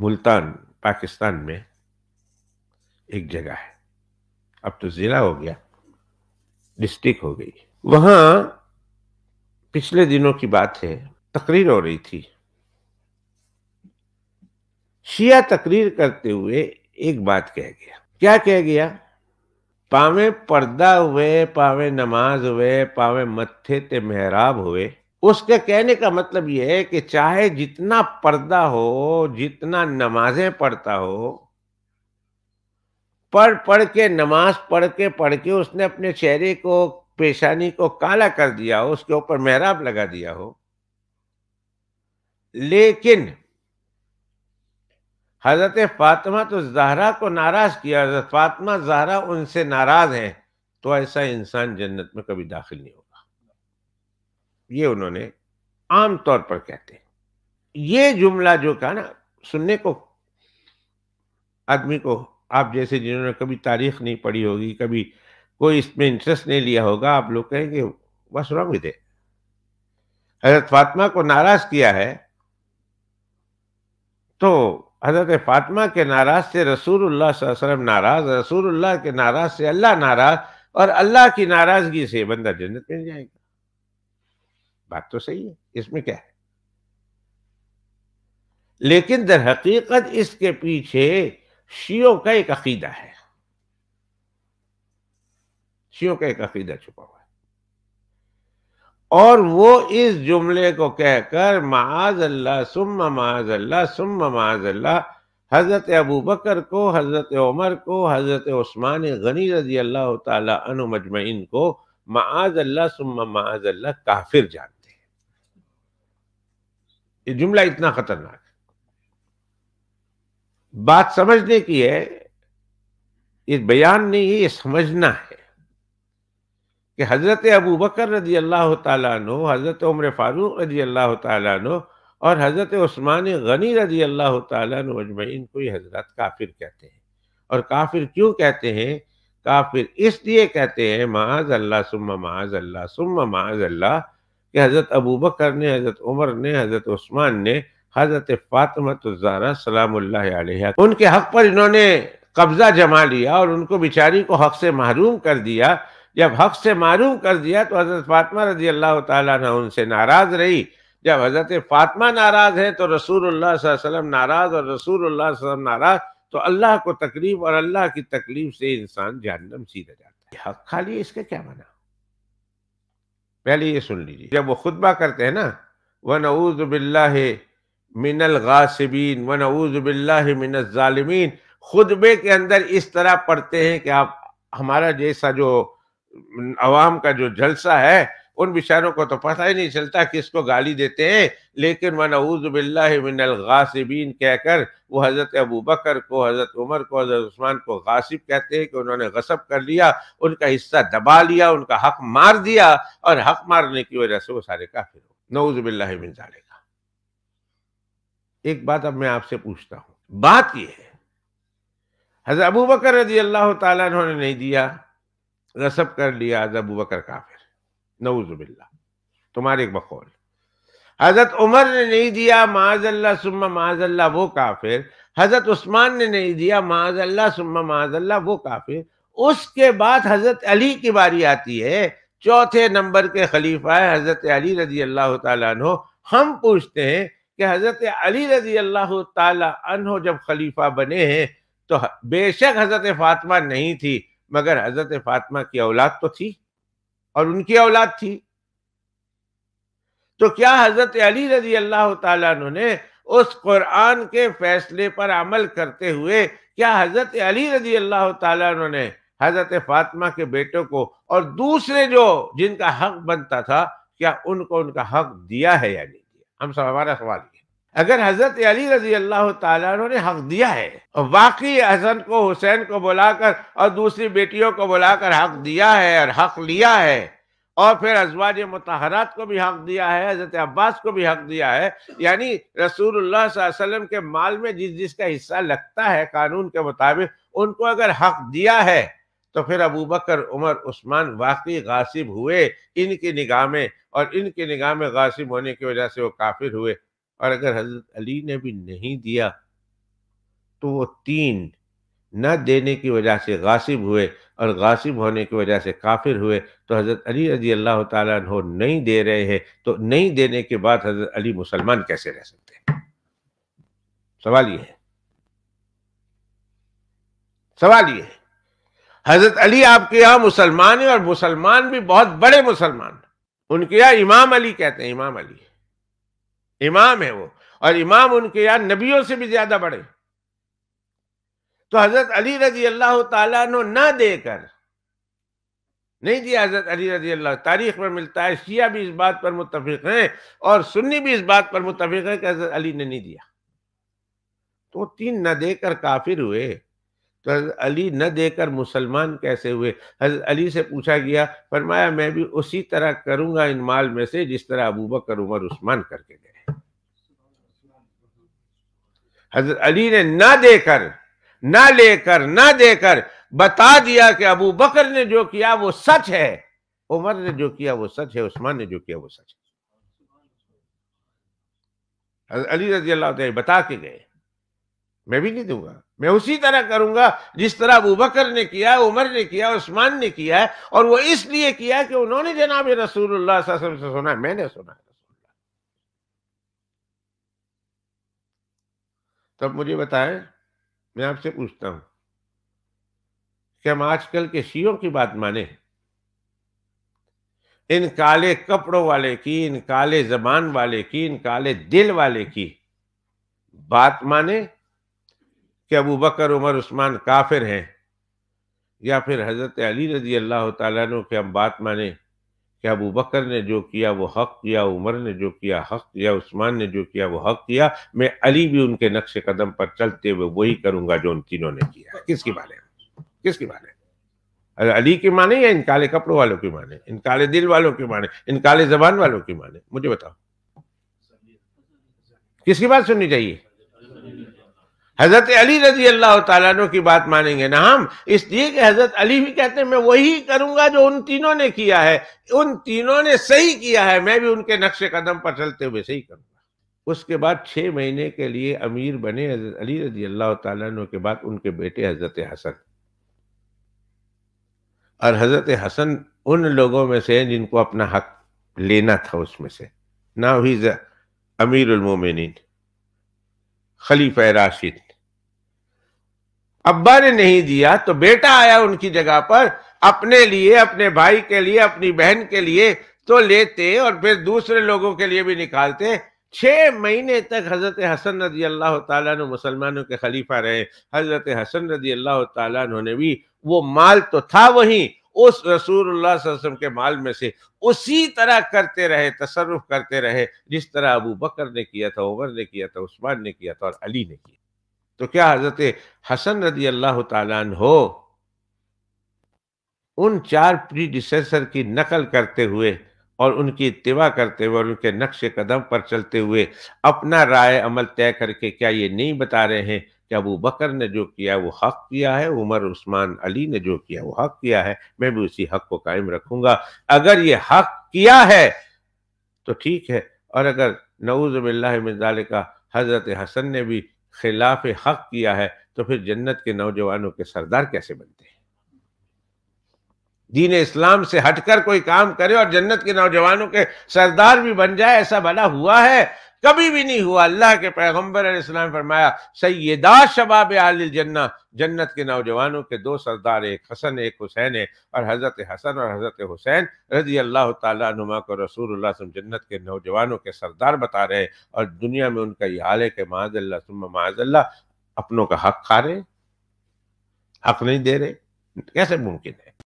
मुल्तान पाकिस्तान में एक जगह है अब तो जिला हो गया डिस्ट्रिक्ट हो गई वहाँ पिछले दिनों की बात है तकरीर हो रही थी शिया तकरीर करते हुए एक बात कह गया क्या कह गया पावे पर्दा हुए पावे नमाज हुए पावे मत्थे ते मेहराब हुए उसके कहने का मतलब यह है कि चाहे जितना पर्दा हो जितना नमाजें पढ़ता हो पढ़ पढ़ के नमाज पढ़ के पढ़ के उसने अपने चेहरे को पेशानी को काला कर दिया हो उसके ऊपर मेहराब लगा दिया हो लेकिन हजरत फातिमा तो जहरा को नाराज किया हजरत फातिमा जहरा उनसे नाराज हैं तो ऐसा इंसान जन्नत में कभी दाखिल नहीं होगा ये उन्होंने आमतौर पर कहते हैं ये जुमला जो कहा ना सुनने को आदमी को आप जैसे जिन्होंने कभी तारीख नहीं पढ़ी होगी कभी कोई इसमें इंटरेस्ट नहीं लिया होगा आप लोग कहेंगे बस रंग दे हजरत फातिमा को नाराज किया है तो हजरत फातिमा के नाराज से रसूलुल्लाह वसल्लम नाराज रसूलुल्लाह के नाराज से अल्लाह नाराज और अल्लाह की नाराजगी से बंदा जन्नत में जाएगा बात तो सही है इसमें क्या है लेकिन दर हकीकत इसके पीछे शियो का एक अकीदा है शियो का एक अकीदा छुपा हुआ है और वो इस जुमले को कहकर माज अल्लाह सुम माज अल्लाह सुम माज अल्लाह हज़रत अबू बकर को हज़रत उमर को हज़रत उस्मान गनी रजी अल्लाह मजमिन को माज अल्लाह सुम माज अल्लाह काफिर जान ये जुमला इतना खतरनाक है बात समझने की है ये बयान नहीं है ये समझना है कि हज़रत अबू बकर रजी अल्लाह तु हज़रत उम्र फारूक रजी अल्लाह तु और हज़रत उस्मान गनी रजी अल्लाह तु अजमैन को ये हज़रत काफिर कहते हैं और काफिर क्यों कहते हैं काफिर इसलिए कहते हैं माज अल्लाह सुम माज अल्लाह सुम्मा महाज अल्लाह कि हज़रत अबू बकर ने हज़रत उमर ने हज़रत उस्मान ने हज़रत फ़ातमत तो ज़ारा सलाम उनके हक़ पर इन्होंने कब्ज़ा जमा लिया और उनको बेचारी को हक़ से महरूम कर दिया जब हक़ से मालूम कर दिया तो हज़रत फ़ातमा रजी अल्लाह तह उनसे नाराज़ रही जब हज़रत फ़ातमा नाराज़ है तो रसूल नाराज़ और रसूल नाराज़ तो अल्लाह को तकलीफ और अल्लाह की तकलीफ से इंसान जहन्नम सीधा जाता है हक़ खाली इसका क्या बना पहले ये सुन लीजिए जब वो खुतबा करते हैं ना व नऊज़ बिल्ला मिनल गासिबीन व नऊज़ बिल्ला मिनल ालमीन खुतबे के अंदर इस तरह पढ़ते हैं कि आप हमारा जैसा जो आवाम का जो जलसा है उन बिचारों को तो पता ही नहीं चलता किसको गाली देते हैं लेकिन वनाउज़बिल्लासिबीन कहकर वो हज़रत अबू बकर को हज़रत उमर को हज़रत उस्मान को गासिब कहते हैं कि उन्होंने गसब कर लिया उनका हिस्सा दबा लिया उनका हक मार दिया और हक मारने की वजह से वो सारे काफिर हो नऊज़बिल्लामिन जालेगा एक बात अब मैं आपसे पूछता हूँ बात यह है हज़रत अबू बकर रजी अल्लाह तला ने नहीं दिया गसब कर लिया हज़रत अबू बकर काफिर नवजुबिल्ला तुम्हारे बकौल हजरत उमर ने नहीं दिया माजल्ला सुम्मा माजल्ला वो काफिर हजरत उस्मान ने नहीं दिया माजल्ला सुम्मा माजल्ला वो काफिर उसके बाद हजरत अली की बारी आती है चौथे नंबर के खलीफा है हजरत अली रजी अल्लाह तु हम पूछते हैं कि हजरत अली रजी अल्लाह तु जब खलीफा बने हैं तो बेशक हजरत फातमा नहीं थी मगर हजरत फातिमा की औलाद तो थी और उनकी औलाद थी तो क्या हजरत अली रजी अल्लाह ने उस कुरान के फैसले पर अमल करते हुए क्या हजरत अली रजी अल्लाह तुमने ने हजरत फातिमा के बेटों को और दूसरे जो जिनका हक बनता था क्या उनको उनका हक दिया है या नहीं दिया हम सब हमारा सवाल ये अगर हजरत अली रजी अल्लाह तु ने हक दिया है और वाकई हसन को हुसैन को बुलाकर और दूसरी बेटियों को बुलाकर हक दिया है और हक लिया है और फिर अजवाज मतहरात को भी हक दिया है हजरत अब्बास को भी हक दिया है यानी रसूलुल्लाह वसल्लम के माल में जिस जिसका हिस्सा लगता है कानून के मुताबिक उनको अगर हक दिया है तो फिर अबू बकर उमर उस्मान वाकई गासिब हुए इनकी निगाह में और इनकी निगाह में गासिब होने की वजह से वो काफिर हुए और अगर हजरत अली ने भी नहीं दिया तो वो तीन न देने की वजह से गासिब हुए और गासिब होने की वजह से काफिर हुए तो हज़रत अली रजी अल्लाह तु नहीं दे रहे हैं तो नहीं देने के बाद हज़रत अली मुसलमान कैसे रह सकते हैं सवाल ये है सवाल ये है हज़रत अली आपके यहाँ मुसलमान है और मुसलमान भी बहुत बड़े मुसलमान उनके यहाँ इमाम अली कहते हैं इमाम अली इमाम है वो और इमाम उनके यहाँ नबियों से भी ज्यादा बड़े तो हजरत अली रजी अल्लाह तु ना देकर नहीं दिया हजरत अली रजी अल्लाह तारीख में मिलता है शिया भी इस बात पर मुतफिक है और सुन्नी भी इस बात पर मुतफिक है कि हजरत अली ने नहीं दिया तो तीन न देकर काफिर हुए तो हजरत अली न देकर मुसलमान कैसे हुए हजरत अली से पूछा गया फरमाया मैं भी उसी तरह करूंगा इन माल में से जिस तरह अबू बकर उमर उस्मान करके गए हजरत अली ने ना देकर ना लेकर ना देकर बता दिया कि अबू बकर ने जो किया वो सच है उमर ने जो किया वो सच है उस्मान ने जो किया वो सच है अली रजी अल्लाह बता के गए मैं भी नहीं दूंगा मैं उसी तरह करूंगा जिस तरह अबू बकर ने किया उमर ने किया उस्मान ने किया है और वो इसलिए किया कि उन्होंने जनाब रसूल से सुना है मैंने सुना है तब मुझे बताएं मैं आपसे पूछता हूं कि हम आजकल के सीओ की बात माने इन काले कपड़ों वाले की इन काले जबान वाले की इन काले दिल वाले की बात माने कि अबू बकर उमर उस्मान काफिर हैं या फिर हजरत अली रजी अल्लाह तु की हम बात माने कि अबू बकर ने जो किया वो हक किया उमर ने जो किया हक किया उस्मान ने जो किया वो हक किया मैं अली भी उनके नक्श कदम पर चलते हुए वही करूंगा जो उन तीनों ने किया किसकी माने किसकी माने अरे अली की माने या इन काले कपड़ों वालों की माने इन काले दिल वालों की माने इन काले जबान वालों की माने मुझे बताओ किसकी बात सुननी चाहिए हजरत अली रजी अल्लाह तु की बात मानेंगे ना हम इसलिए कि हजरत अली भी कहते हैं मैं वही करूंगा जो उन तीनों ने किया है उन तीनों ने सही किया है मैं भी उनके नक्श कदम पर चलते हुए सही करूंगा उसके बाद छह महीने के लिए अमीर बने हजरत अली रजी अल्लाह तु के बाद उनके बेटे हजरत हसन और हजरत हसन उन लोगों में से जिनको अपना हक लेना था उसमें से ना ही अमीर उलमोमिन खलीफ राशिद अब्बा ने नहीं दिया तो बेटा आया उनकी जगह पर अपने लिए अपने भाई के लिए अपनी बहन के लिए तो लेते और फिर दूसरे लोगों के लिए भी निकालते छह महीने तक हजरत हसन रजी अल्लाह तु मुसलमानों के खलीफा रहे हजरत हसन रजी अल्लाह तु ने भी वो माल तो था वही उस रसूल के माल में से उसी तरह करते रहे तसरफ करते रहे जिस तरह अबू बकर ने किया था उमर ने किया था उस्मान ने किया था और अली ने किया तो क्या हजरत हसन रदी अल्लाह हो उन चार प्रीडिसेसर की नकल करते हुए और उनकी इतवा करते हुए और उनके नक्श कदम पर चलते हुए अपना राय अमल तय करके क्या ये नहीं बता रहे हैं कि अबू बकर ने जो किया वो हक किया है उमर उस्मान अली ने जो किया वो हक किया है मैं भी उसी हक को कायम रखूंगा अगर ये हक किया है तो ठीक है और अगर नऊज़बिल्ला मिजाल का हज़रत हसन ने भी खिलाफ हक किया है तो फिर जन्नत के नौजवानों के सरदार कैसे बनते हैं दीन इस्लाम से हटकर कोई काम करे और जन्नत के नौजवानों के सरदार भी बन जाए ऐसा भला हुआ है कभी भी नहीं हुआ अल्लाह के पैगम्बर इस्लाम फरमाया सैदा शबाब आल जन्ना जन्नत के नौजवानों के दो सरदार एक हसन एक हुसैन है और हज़रत हसन और हज़रत हुसैन रजी अल्लाह तुमा को रसूल जन्नत के नौजवानों के सरदार बता रहे हैं और दुनिया में उनका ये हाल है कि माजल्ला माजल्ला अपनों का हक खा रहे हक नहीं दे रहे कैसे मुमकिन है